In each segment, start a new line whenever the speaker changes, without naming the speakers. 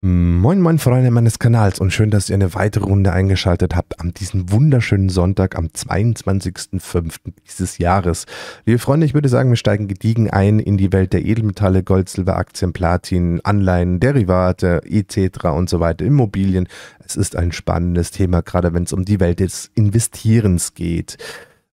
Moin, moin, Freunde meines Kanals und schön, dass ihr eine weitere Runde eingeschaltet habt an diesem wunderschönen Sonntag am 22.05. dieses Jahres. Liebe Freunde, ich würde sagen, wir steigen gediegen ein in die Welt der Edelmetalle, Gold, Silber, Aktien, Platin, Anleihen, Derivate, etc. und so weiter, Immobilien. Es ist ein spannendes Thema, gerade wenn es um die Welt des Investierens geht.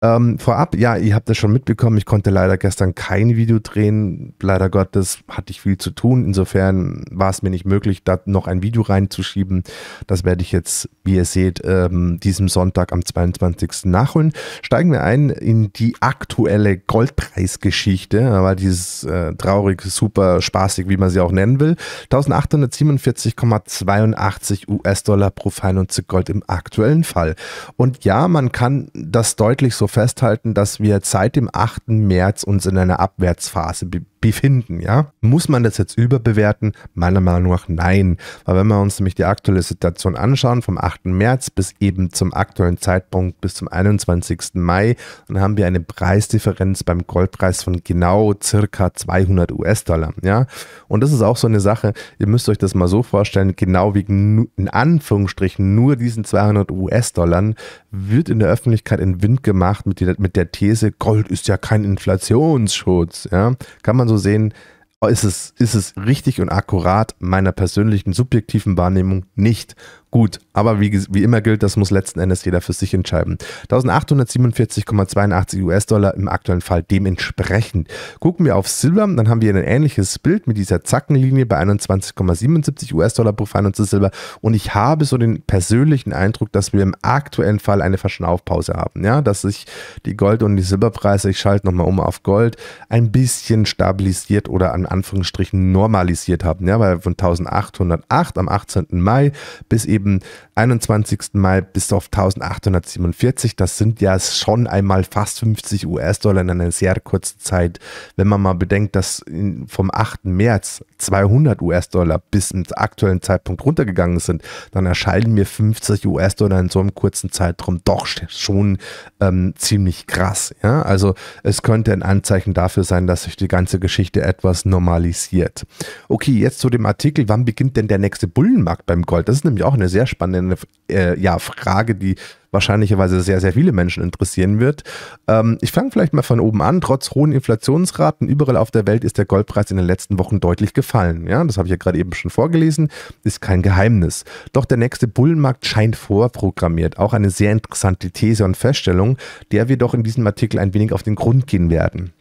Ähm, vorab, ja, ihr habt das schon mitbekommen. Ich konnte leider gestern kein Video drehen. Leider Gottes hatte ich viel zu tun. Insofern war es mir nicht möglich, da noch ein Video reinzuschieben. Das werde ich jetzt, wie ihr seht, ähm, diesem Sonntag am 22. nachholen. Steigen wir ein in die aktuelle Goldpreisgeschichte. Da war dieses äh, traurig, super spaßig, wie man sie auch nennen will. 1847,82 US-Dollar pro Feinunze Gold im aktuellen Fall. Und ja, man kann das deutlich so festhalten, dass wir seit dem 8. März uns in einer Abwärtsphase be befinden, ja? Muss man das jetzt überbewerten? Meiner Meinung nach nein. Weil wenn wir uns nämlich die aktuelle Situation anschauen, vom 8. März bis eben zum aktuellen Zeitpunkt, bis zum 21. Mai, dann haben wir eine Preisdifferenz beim Goldpreis von genau circa 200 US-Dollar, ja? Und das ist auch so eine Sache, ihr müsst euch das mal so vorstellen, genau wegen in Anführungsstrichen nur diesen 200 US-Dollar wird in der Öffentlichkeit in Wind gemacht mit der, mit der These, Gold ist ja kein Inflationsschutz, ja? Kann man so so sehen, ist es, ist es richtig und akkurat meiner persönlichen subjektiven Wahrnehmung nicht. Gut, aber wie, wie immer gilt, das muss letzten Endes jeder für sich entscheiden. 1847,82 US-Dollar im aktuellen Fall dementsprechend. Gucken wir auf Silber, dann haben wir ein ähnliches Bild mit dieser Zackenlinie bei 21,77 US-Dollar pro Feind Silber. Und ich habe so den persönlichen Eindruck, dass wir im aktuellen Fall eine Verschnaufpause haben. Ja, dass sich die Gold- und die Silberpreise, ich schalte nochmal um auf Gold, ein bisschen stabilisiert oder an Anführungsstrichen normalisiert haben. Ja, weil von 1808 am 18. Mai bis eben eben 21. Mal bis auf 1847. Das sind ja schon einmal fast 50 US-Dollar in einer sehr kurzen Zeit. Wenn man mal bedenkt, dass vom 8. März 200 US-Dollar bis zum aktuellen Zeitpunkt runtergegangen sind, dann erscheinen mir 50 US-Dollar in so einem kurzen Zeitraum doch schon ähm, ziemlich krass. Ja? Also es könnte ein Anzeichen dafür sein, dass sich die ganze Geschichte etwas normalisiert. Okay, jetzt zu dem Artikel, wann beginnt denn der nächste Bullenmarkt beim Gold? Das ist nämlich auch eine sehr spannende äh, ja, Frage, die wahrscheinlicherweise sehr, sehr viele Menschen interessieren wird. Ähm, ich fange vielleicht mal von oben an. Trotz hohen Inflationsraten überall auf der Welt ist der Goldpreis in den letzten Wochen deutlich gefallen. Ja, das habe ich ja gerade eben schon vorgelesen, ist kein Geheimnis. Doch der nächste Bullenmarkt scheint vorprogrammiert. Auch eine sehr interessante These und Feststellung, der wir doch in diesem Artikel ein wenig auf den Grund gehen werden.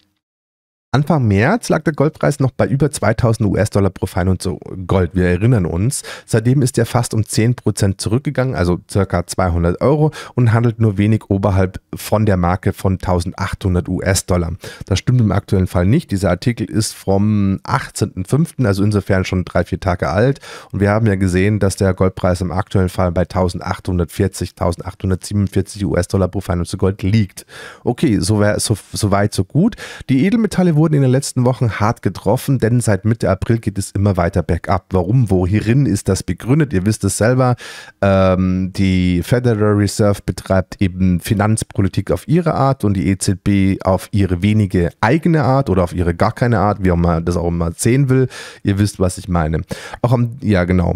Anfang März lag der Goldpreis noch bei über 2000 US-Dollar pro Fein und so Gold. Wir erinnern uns. Seitdem ist er fast um 10% zurückgegangen, also circa 200 Euro und handelt nur wenig oberhalb von der Marke von 1800 US-Dollar. Das stimmt im aktuellen Fall nicht. Dieser Artikel ist vom 18.05., also insofern schon drei, vier Tage alt. Und wir haben ja gesehen, dass der Goldpreis im aktuellen Fall bei 1840, 1847 US-Dollar pro Fein und so Gold liegt. Okay, so, wär, so, so weit, so gut. Die Edelmetalle wurden in den letzten Wochen hart getroffen, denn seit Mitte April geht es immer weiter bergab. Warum, worin ist das begründet? Ihr wisst es selber. Ähm, die Federal Reserve betreibt eben Finanzpolitik auf ihre Art und die EZB auf ihre wenige eigene Art oder auf ihre gar keine Art, wie auch man das auch immer sehen will. Ihr wisst, was ich meine. Auch am, ja genau.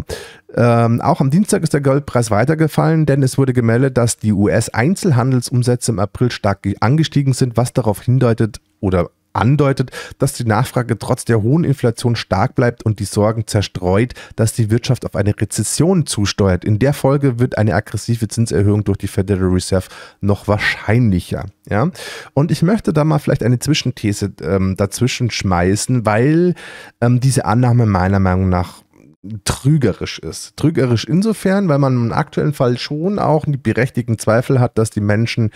Ähm, auch am Dienstag ist der Goldpreis weitergefallen, denn es wurde gemeldet, dass die US-Einzelhandelsumsätze im April stark angestiegen sind, was darauf hindeutet oder andeutet, dass die Nachfrage trotz der hohen Inflation stark bleibt und die Sorgen zerstreut, dass die Wirtschaft auf eine Rezession zusteuert. In der Folge wird eine aggressive Zinserhöhung durch die Federal Reserve noch wahrscheinlicher. Ja? Und ich möchte da mal vielleicht eine Zwischenthese ähm, dazwischen schmeißen, weil ähm, diese Annahme meiner Meinung nach trügerisch ist. Trügerisch insofern, weil man im aktuellen Fall schon auch die berechtigten Zweifel hat, dass die Menschen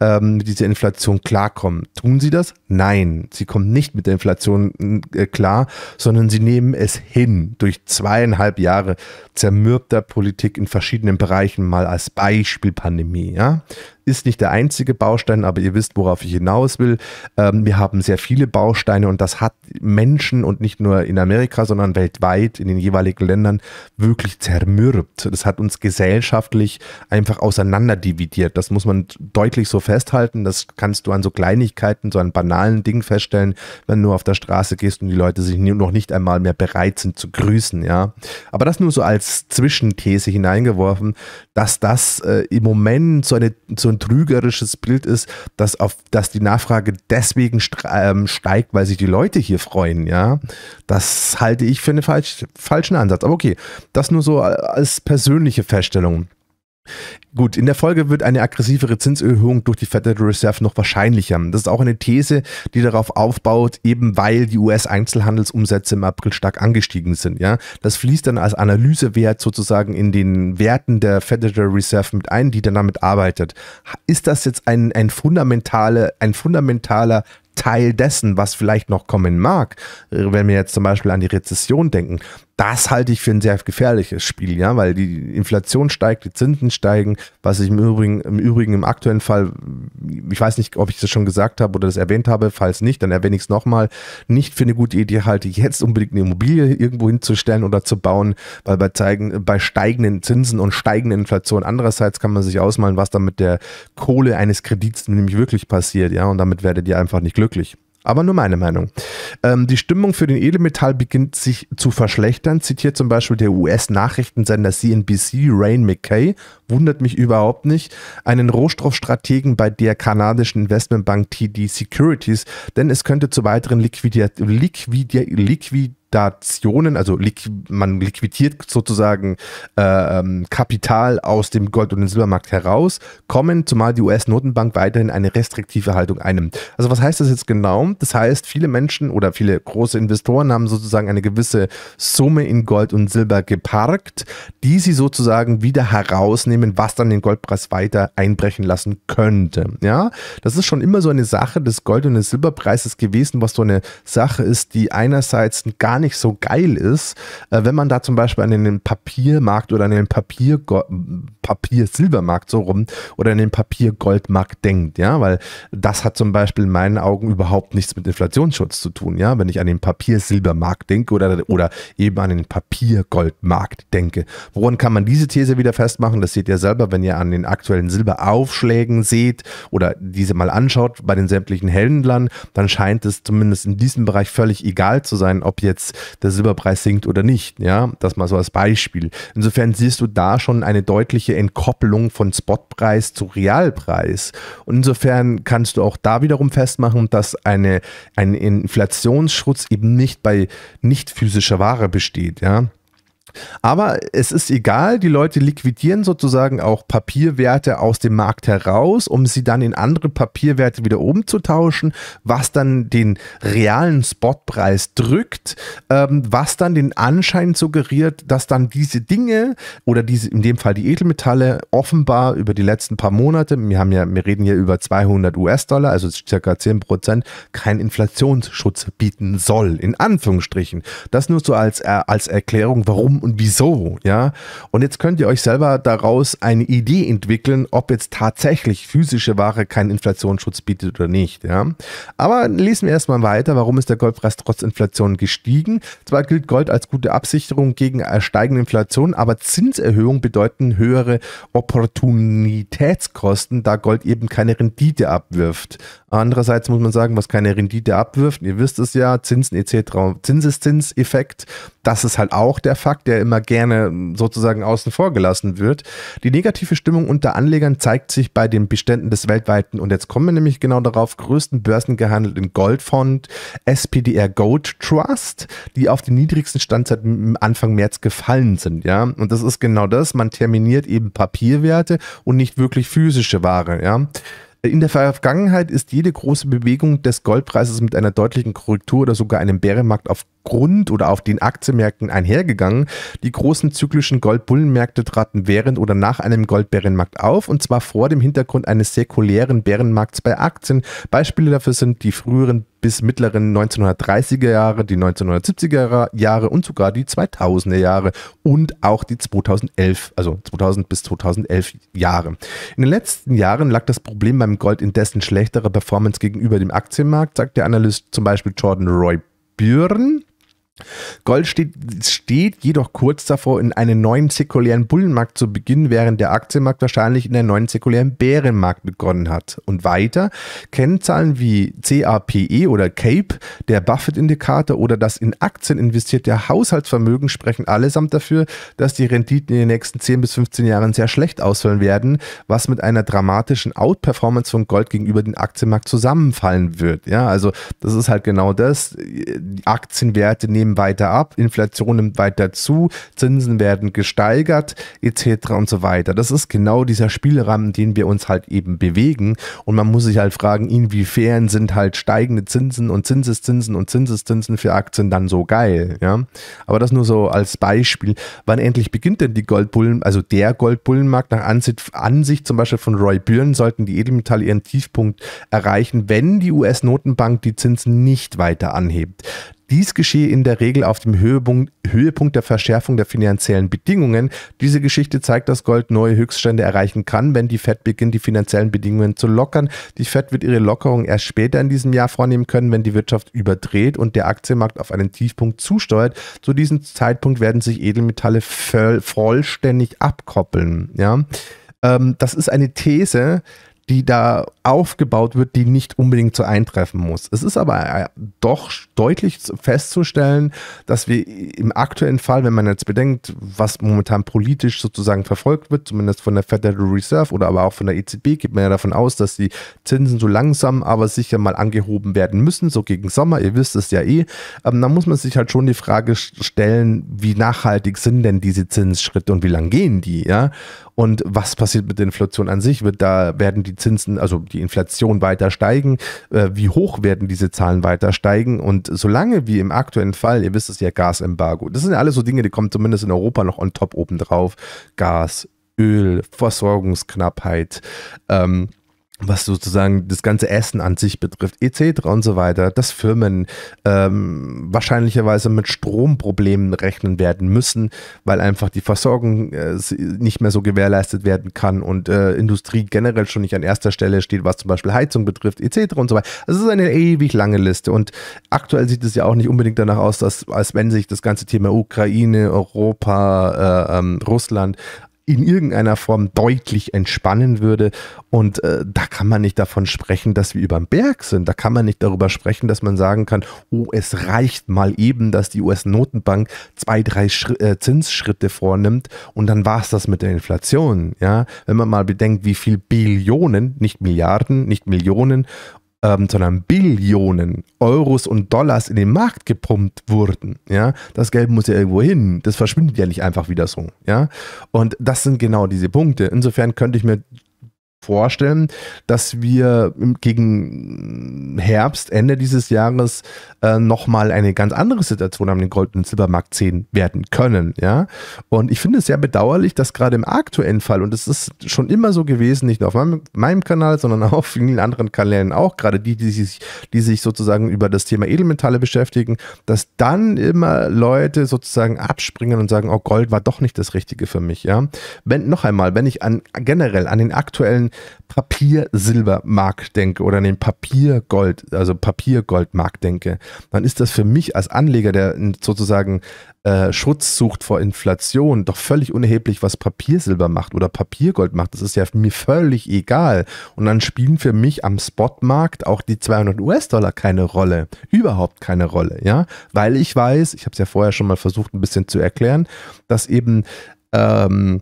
ähm, mit dieser Inflation klarkommen. Tun sie das? Nein, sie kommen nicht mit der Inflation äh, klar, sondern sie nehmen es hin durch zweieinhalb Jahre zermürbter Politik in verschiedenen Bereichen, mal als Beispiel Pandemie. Ja? Ist nicht der einzige Baustein, aber ihr wisst, worauf ich hinaus will. Ähm, wir haben sehr viele Bausteine und das hat Menschen und nicht nur in Amerika, sondern weltweit in den jeweiligen Ländern wirklich zermürbt. Das hat uns gesellschaftlich einfach auseinanderdividiert. Das muss man deutlich so festhalten. Das kannst du an so Kleinigkeiten, so an banalen Dingen feststellen, wenn du auf der Straße gehst und die Leute sich noch nicht einmal mehr bereit sind zu grüßen. Ja, aber das nur so als Zwischenthese hineingeworfen, dass das äh, im Moment so eine so ein trügerisches Bild ist, dass, auf, dass die Nachfrage deswegen ähm, steigt, weil sich die Leute hier freuen, ja. Das halte ich für einen falsch, falschen Ansatz. Aber okay, das nur so als persönliche Feststellung. Gut, in der Folge wird eine aggressivere Zinserhöhung durch die Federal Reserve noch wahrscheinlicher. Das ist auch eine These, die darauf aufbaut, eben weil die US-Einzelhandelsumsätze im April stark angestiegen sind. Ja, das fließt dann als Analysewert sozusagen in den Werten der Federal Reserve mit ein, die dann damit arbeitet. Ist das jetzt ein, ein, fundamentale, ein fundamentaler Teil dessen, was vielleicht noch kommen mag, äh, wenn wir jetzt zum Beispiel an die Rezession denken, das halte ich für ein sehr gefährliches Spiel, ja, weil die Inflation steigt, die Zinsen steigen, was ich im Übrigen im, Übrigen im aktuellen Fall, ich weiß nicht, ob ich das schon gesagt habe oder das erwähnt habe, falls nicht, dann erwähne ich es nochmal, nicht für eine gute Idee halte, jetzt unbedingt eine Immobilie irgendwo hinzustellen oder zu bauen, weil bei, zeigen, bei steigenden Zinsen und steigenden Inflation andererseits kann man sich ausmalen, was dann mit der Kohle eines Kredits nämlich wirklich passiert, ja, und damit werdet ihr einfach nicht glücklich. Aber nur meine Meinung. Ähm, die Stimmung für den Edelmetall beginnt sich zu verschlechtern, zitiert zum Beispiel der US-Nachrichtensender CNBC Rain McKay, wundert mich überhaupt nicht, einen Rohstoffstrategen bei der kanadischen Investmentbank TD Securities, denn es könnte zu weiteren Liquidierungen Liquidi Liquid Liquidationen, also liqu man liquidiert sozusagen äh, Kapital aus dem Gold- und Silbermarkt heraus, kommen, zumal die US-Notenbank weiterhin eine restriktive Haltung einnimmt. Also was heißt das jetzt genau? Das heißt, viele Menschen oder viele große Investoren haben sozusagen eine gewisse Summe in Gold und Silber geparkt, die sie sozusagen wieder herausnehmen, was dann den Goldpreis weiter einbrechen lassen könnte. Ja, das ist schon immer so eine Sache des Gold- und des Silberpreises gewesen, was so eine Sache ist, die einerseits gar nicht nicht so geil ist, äh, wenn man da zum Beispiel an den Papiermarkt oder an den Papier, Papier Silbermarkt so rum oder an den Papier Goldmarkt denkt, ja, weil das hat zum Beispiel in meinen Augen überhaupt nichts mit Inflationsschutz zu tun, ja, wenn ich an den Papier Silbermarkt denke oder, oder eben an den Papier Goldmarkt denke. Woran kann man diese These wieder festmachen? Das seht ihr selber, wenn ihr an den aktuellen Silberaufschlägen seht oder diese mal anschaut bei den sämtlichen Händlern, dann scheint es zumindest in diesem Bereich völlig egal zu sein, ob jetzt der Silberpreis sinkt oder nicht. Ja, das mal so als Beispiel. Insofern siehst du da schon eine deutliche Entkopplung von Spotpreis zu Realpreis. Und insofern kannst du auch da wiederum festmachen, dass eine, ein Inflationsschutz eben nicht bei nicht physischer Ware besteht. Ja. Aber es ist egal, die Leute liquidieren sozusagen auch Papierwerte aus dem Markt heraus, um sie dann in andere Papierwerte wieder umzutauschen, was dann den realen Spotpreis drückt, ähm, was dann den Anschein suggeriert, dass dann diese Dinge oder diese, in dem Fall die Edelmetalle, offenbar über die letzten paar Monate, wir, haben ja, wir reden hier über 200 US-Dollar, also circa 10%, keinen Inflationsschutz bieten soll, in Anführungsstrichen. Das nur so als, äh, als Erklärung, warum und wieso, ja. Und jetzt könnt ihr euch selber daraus eine Idee entwickeln, ob jetzt tatsächlich physische Ware keinen Inflationsschutz bietet oder nicht, ja. Aber lesen wir erstmal weiter, warum ist der Goldpreis trotz Inflation gestiegen? Zwar gilt Gold als gute Absicherung gegen steigende Inflation, aber Zinserhöhungen bedeuten höhere Opportunitätskosten, da Gold eben keine Rendite abwirft. Andererseits muss man sagen, was keine Rendite abwirft, ihr wisst es ja, Zinsen etc., Zinseszinseffekt, das ist halt auch der Fakt, der der immer gerne sozusagen außen vor gelassen wird. Die negative Stimmung unter Anlegern zeigt sich bei den Beständen des weltweiten, und jetzt kommen wir nämlich genau darauf, größten börsengehandelten Goldfonds SPDR Gold Trust, die auf den niedrigsten Stand seit Anfang März gefallen sind. Ja? Und das ist genau das, man terminiert eben Papierwerte und nicht wirklich physische Ware. Ja? In der Vergangenheit ist jede große Bewegung des Goldpreises mit einer deutlichen Korrektur oder sogar einem Bärenmarkt auf Grund oder auf den Aktienmärkten einhergegangen. Die großen zyklischen Goldbullenmärkte traten während oder nach einem Goldbärenmarkt auf und zwar vor dem Hintergrund eines säkulären Bärenmarkts bei Aktien. Beispiele dafür sind die früheren bis mittleren 1930er Jahre, die 1970er Jahre und sogar die 2000er Jahre und auch die 2011, also 2000 bis 2011 Jahre. In den letzten Jahren lag das Problem beim Gold in dessen schlechterer Performance gegenüber dem Aktienmarkt, sagt der Analyst zum Beispiel Jordan Roy Björn, Gold steht, steht, jedoch kurz davor, in einen neuen zirkulären Bullenmarkt zu beginnen, während der Aktienmarkt wahrscheinlich in einen neuen zirkulären Bärenmarkt begonnen hat. Und weiter, Kennzahlen wie CAPE oder CAPE, der Buffett-Indikator oder das in Aktien investierte Haushaltsvermögen sprechen allesamt dafür, dass die Renditen in den nächsten 10 bis 15 Jahren sehr schlecht ausfallen werden, was mit einer dramatischen Outperformance von Gold gegenüber dem Aktienmarkt zusammenfallen wird. Ja, also das ist halt genau das. Die Aktienwerte nehmen nehmen weiter ab, Inflation nimmt weiter zu, Zinsen werden gesteigert etc. und so weiter. Das ist genau dieser Spielrahmen, den wir uns halt eben bewegen und man muss sich halt fragen, inwiefern sind halt steigende Zinsen und Zinseszinsen und Zinseszinsen für Aktien dann so geil, ja? Aber das nur so als Beispiel. Wann endlich beginnt denn die Goldbullen, also der Goldbullenmarkt nach Ansicht, Ansicht zum Beispiel von Roy Byrne sollten die Edelmetalle ihren Tiefpunkt erreichen, wenn die US-Notenbank die Zinsen nicht weiter anhebt. Dies geschehe in der Regel auf dem Höhepunkt, Höhepunkt der Verschärfung der finanziellen Bedingungen. Diese Geschichte zeigt, dass Gold neue Höchststände erreichen kann, wenn die Fed beginnt, die finanziellen Bedingungen zu lockern. Die Fed wird ihre Lockerung erst später in diesem Jahr vornehmen können, wenn die Wirtschaft überdreht und der Aktienmarkt auf einen Tiefpunkt zusteuert. Zu diesem Zeitpunkt werden sich Edelmetalle vollständig abkoppeln. Ja ähm, das ist eine These, die da aufgebaut wird, die nicht unbedingt so eintreffen muss. Es ist aber äh, doch deutlich festzustellen, dass wir im aktuellen Fall, wenn man jetzt bedenkt, was momentan politisch sozusagen verfolgt wird, zumindest von der Federal Reserve oder aber auch von der EZB, geht man ja davon aus, dass die Zinsen so langsam, aber sicher mal angehoben werden müssen, so gegen Sommer, ihr wisst es ja eh, ähm, da muss man sich halt schon die Frage stellen, wie nachhaltig sind denn diese Zinsschritte und wie lang gehen die, ja? Und was passiert mit der Inflation an sich? Wird da, werden die die Zinsen, also die Inflation weiter steigen, äh, wie hoch werden diese Zahlen weiter steigen und solange wie im aktuellen Fall, ihr wisst es ja, Gasembargo, das sind ja alles so Dinge, die kommen zumindest in Europa noch on top obendrauf, Gas, Öl, Versorgungsknappheit, ähm, was sozusagen das ganze Essen an sich betrifft, etc. und so weiter, dass Firmen ähm, wahrscheinlicherweise mit Stromproblemen rechnen werden müssen, weil einfach die Versorgung äh, nicht mehr so gewährleistet werden kann und äh, Industrie generell schon nicht an erster Stelle steht, was zum Beispiel Heizung betrifft, etc. und so weiter. Also es ist eine ewig lange Liste und aktuell sieht es ja auch nicht unbedingt danach aus, dass als wenn sich das ganze Thema Ukraine, Europa, äh, ähm, Russland in irgendeiner Form deutlich entspannen würde. Und äh, da kann man nicht davon sprechen, dass wir über überm Berg sind. Da kann man nicht darüber sprechen, dass man sagen kann, oh, es reicht mal eben, dass die US-Notenbank zwei, drei Schri äh, Zinsschritte vornimmt und dann war es das mit der Inflation. Ja? Wenn man mal bedenkt, wie viel Billionen, nicht Milliarden, nicht Millionen ähm, sondern Billionen Euros und Dollars in den Markt gepumpt wurden. Ja, das Geld muss ja irgendwo hin. Das verschwindet ja nicht einfach wieder so. Ja, und das sind genau diese Punkte. Insofern könnte ich mir vorstellen, dass wir gegen Herbst, Ende dieses Jahres äh, nochmal eine ganz andere Situation am Gold- und Silbermarkt sehen werden können. Ja? Und ich finde es sehr bedauerlich, dass gerade im aktuellen Fall, und es ist schon immer so gewesen, nicht nur auf meinem, meinem, Kanal, sondern auch auf vielen anderen Kanälen auch, gerade die, die sich, die sich sozusagen über das Thema Edelmetalle beschäftigen, dass dann immer Leute sozusagen abspringen und sagen, oh, Gold war doch nicht das Richtige für mich. Ja? Wenn, noch einmal, wenn ich an, generell an den aktuellen Papiersilbermarkt denke oder an den Papiergold, also Papiergoldmarkt denke, dann ist das für mich als Anleger, der sozusagen äh, Schutz sucht vor Inflation, doch völlig unerheblich, was Papiersilber macht oder Papiergold macht. Das ist ja mir völlig egal. Und dann spielen für mich am Spotmarkt auch die 200 US-Dollar keine Rolle, überhaupt keine Rolle, ja, weil ich weiß, ich habe es ja vorher schon mal versucht, ein bisschen zu erklären, dass eben ähm,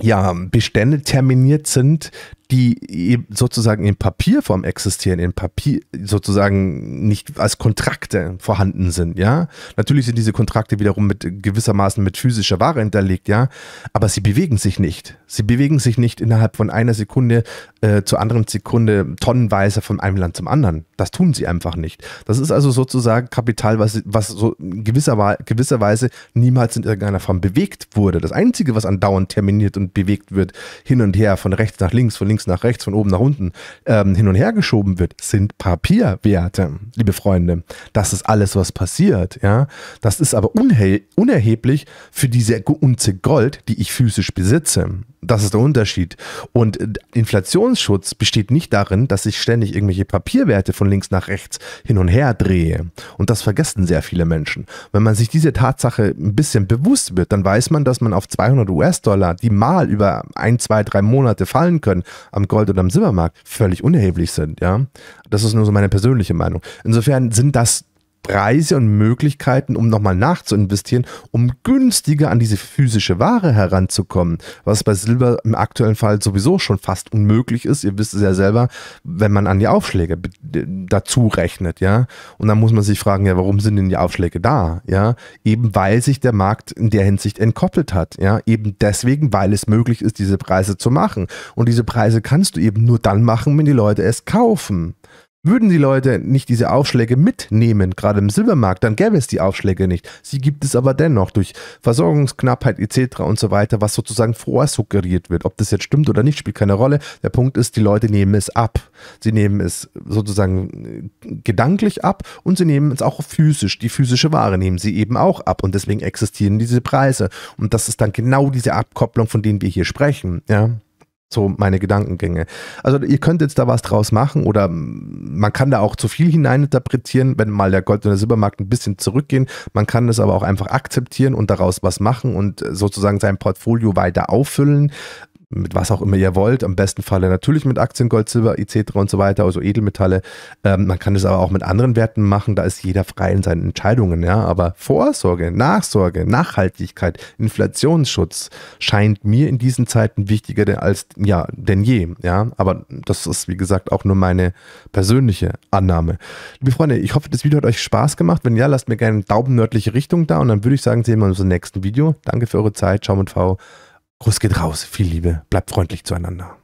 ja, Bestände terminiert sind, die sozusagen in Papierform existieren, in Papier sozusagen nicht als Kontrakte vorhanden sind, ja. Natürlich sind diese Kontrakte wiederum mit gewissermaßen mit physischer Ware hinterlegt, ja, aber sie bewegen sich nicht. Sie bewegen sich nicht innerhalb von einer Sekunde äh, zur anderen Sekunde tonnenweise von einem Land zum anderen. Das tun sie einfach nicht. Das ist also sozusagen Kapital, was, was so gewisser, Weise niemals in irgendeiner Form bewegt wurde. Das Einzige, was andauernd terminiert und und bewegt wird, hin und her, von rechts nach links, von links nach rechts, von oben nach unten, ähm, hin und her geschoben wird, sind Papierwerte, liebe Freunde. Das ist alles, was passiert. Ja? Das ist aber unerheblich für diese Unze Gold, die ich physisch besitze. Das ist der Unterschied. Und äh, Inflationsschutz besteht nicht darin, dass ich ständig irgendwelche Papierwerte von links nach rechts hin und her drehe. Und das vergessen sehr viele Menschen. Wenn man sich diese Tatsache ein bisschen bewusst wird, dann weiß man, dass man auf 200 US-Dollar die Markt pauschal über ein, zwei, drei Monate fallen können am Gold- und am Silbermarkt völlig unerheblich sind. Ja, das ist nur so meine persönliche Meinung. Insofern sind das Preise und Möglichkeiten, um nochmal nachzuinvestieren, um günstiger an diese physische Ware heranzukommen, was bei Silber im aktuellen Fall sowieso schon fast unmöglich ist. Ihr wisst es ja selber, wenn man an die Aufschläge dazu rechnet, ja. Und dann muss man sich fragen, ja, warum sind denn die Aufschläge da, ja? Eben weil sich der Markt in der Hinsicht entkoppelt hat, ja. Eben deswegen, weil es möglich ist, diese Preise zu machen. Und diese Preise kannst du eben nur dann machen, wenn die Leute es kaufen. Würden die Leute nicht diese Aufschläge mitnehmen, gerade im Silbermarkt, dann gäbe es die Aufschläge nicht. Sie gibt es aber dennoch durch Versorgungsknappheit etc. und so weiter, was sozusagen vorsuggeriert wird. Ob das jetzt stimmt oder nicht, spielt keine Rolle. Der Punkt ist, die Leute nehmen es ab. Sie nehmen es sozusagen äh, gedanklich ab und sie nehmen es auch physisch. Die physische Ware nehmen sie eben auch ab und deswegen existieren diese Preise. Und das ist dann genau diese Abkopplung, von denen wir hier sprechen. Ja so meine Gedankengänge. Also ihr könnt jetzt da was draus machen oder man kann da auch zu viel hineininterpretieren, wenn mal der Gold- und der Silbermarkt ein bisschen zurückgehen. Man kann das aber auch einfach akzeptieren und daraus was machen und sozusagen sein Portfolio weiter auffüllen mit was auch immer ihr wollt. Am besten Falle natürlich mit Aktien, Gold, Silber, etc. und so weiter, also Edelmetalle. Ähm, man kann es aber auch mit anderen Werten machen. Da ist jeder frei in seinen Entscheidungen. Ja? Aber Vorsorge, Nachsorge, Nachhaltigkeit, Inflationsschutz scheint mir in diesen Zeiten wichtiger denn, als ja, denn je. Ja? Aber das ist, wie gesagt, auch nur meine persönliche Annahme. Liebe Freunde, ich hoffe, das Video hat euch Spaß gemacht. Wenn ja, lasst mir gerne einen Daumen nördliche Richtung da. Und dann würde ich sagen, sehen wir uns im nächsten Video. Danke für eure Zeit. Ciao und V. Gruß geht raus, viel Liebe, bleibt freundlich zueinander.